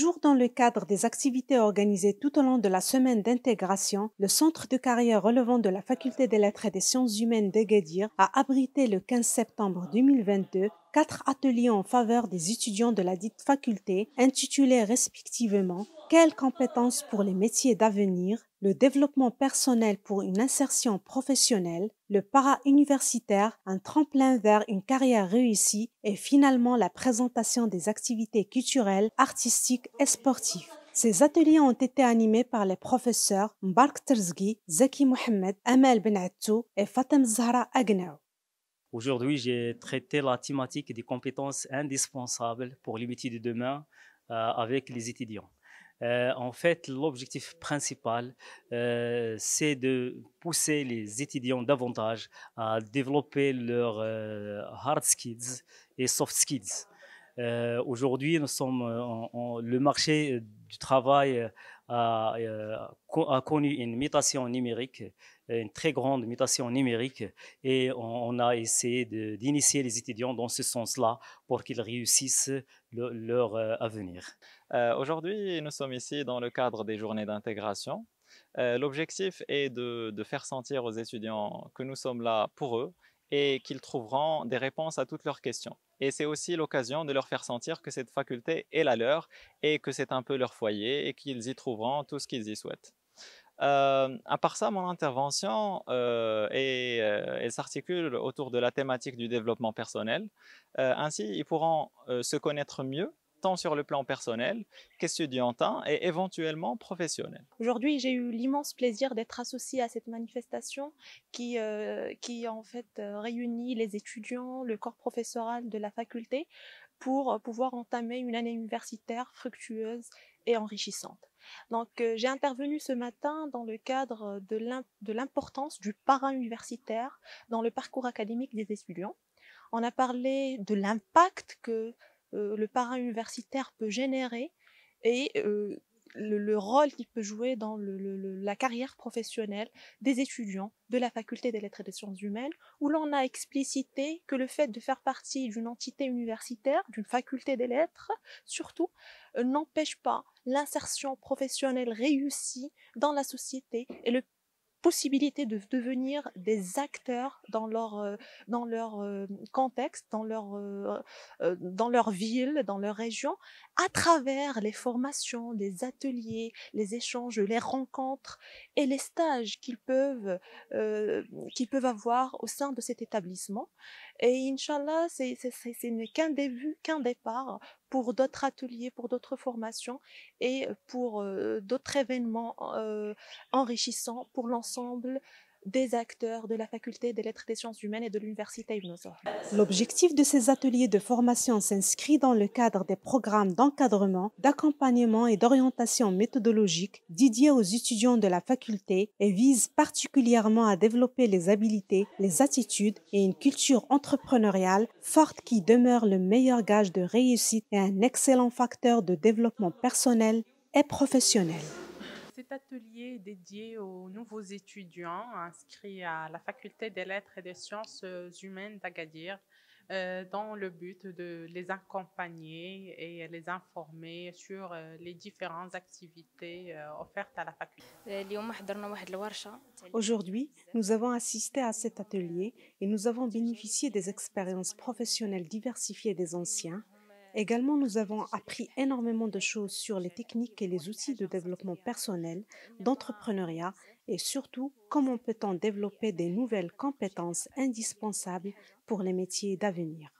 Toujours dans le cadre des activités organisées tout au long de la semaine d'intégration, le centre de carrière relevant de la Faculté des lettres et des sciences humaines Guédir a abrité le 15 septembre 2022 quatre ateliers en faveur des étudiants de la dite faculté intitulés respectivement Quelles compétences pour les métiers d'avenir le développement personnel pour une insertion professionnelle, le para-universitaire, un tremplin vers une carrière réussie et finalement la présentation des activités culturelles, artistiques et sportives. Ces ateliers ont été animés par les professeurs Mbark Terzgi, Zaki Mohamed, Amel Benatou et Fatem Zahra Agnaou. Aujourd'hui, j'ai traité la thématique des compétences indispensables pour les métiers de demain euh, avec les étudiants. Euh, en fait, l'objectif principal, euh, c'est de pousser les étudiants davantage à développer leurs euh, hard skills et soft skills. Aujourd'hui, nous sommes le marché du travail a, euh, connu une mutation numérique, euh, une très grande mutation numérique, et on, a essayé d'initier les étudiants dans ce sens-là pour qu'ils réussissent leur euh, avenir. Aujourd'hui, nous sommes ici dans le cadre des journées d'intégration. L'objectif est de faire sentir aux étudiants que nous sommes là pour eux et qu'ils trouveront des réponses à toutes leurs questions. Et c'est aussi l'occasion de leur faire sentir que cette faculté est la leur et que c'est un peu leur foyer et qu'ils y trouveront tout ce qu'ils y souhaitent. Euh, à part ça, mon intervention euh, euh, s'articule autour de la thématique du développement personnel. ainsi, ils pourront se connaître mieux tant sur le plan personnel qu'étudiantin et éventuellement professionnel. Aujourd'hui, j'ai eu l'immense plaisir d'être associée à cette manifestation qui, euh, qui en fait euh, réunit les étudiants, le corps professoral de la faculté pour euh, pouvoir entamer une année universitaire fructueuse et enrichissante. Donc, j'ai intervenu ce matin dans le cadre de l'importance du para-universitaire dans le parcours académique des étudiants. On a parlé de l'impact que euh, le parrain universitaire peut générer et euh, le, rôle qu'il peut jouer dans la carrière professionnelle des étudiants de la faculté des lettres et des sciences humaines, où l'on a explicité que le fait de faire partie d'une entité universitaire, d'une faculté des lettres, surtout, euh, n'empêche pas l'insertion professionnelle réussie dans la société et le possibilité de devenir des acteurs dans leur, euh, dans leur euh, contexte, dans leur, euh, dans leur ville, dans leur région, à travers les formations, les ateliers, les échanges, les rencontres et les stages qu'ils peuvent, qu'ils peuvent avoir au sein de cet établissement. Et Inch'Allah, c'est, c'est, c'est, qu'un début, qu'un départ pour d'autres ateliers, pour d'autres formations et pour d'autres événements enrichissants pour l'ensemble des acteurs de la faculté des lettres des sciences humaines et de l'université Ibn L'objectif de ces ateliers de formation s'inscrit dans le cadre des programmes d'encadrement, d'accompagnement et d'orientation méthodologique dédiés aux étudiants de la faculté et vise particulièrement à développer les habiletés, les attitudes et une culture entrepreneuriale forte qui demeure le meilleur gage de réussite et un excellent facteur de développement personnel et professionnel cet atelier est dédié aux nouveaux étudiants inscrits à la faculté des lettres et des sciences euh, humaines d'Agadir euh, dans le but de les accompagner et les informer sur euh, les différentes activités offertes à la faculté. Aujourd'hui, nous avons assisté à cet atelier et nous avons bénéficié des expériences professionnelles diversifiées des anciens Également, nous avons appris énormément de choses sur les techniques et les outils de développement personnel, d'entrepreneuriat et surtout comment peut-on développer des nouvelles compétences indispensables pour les métiers d'avenir.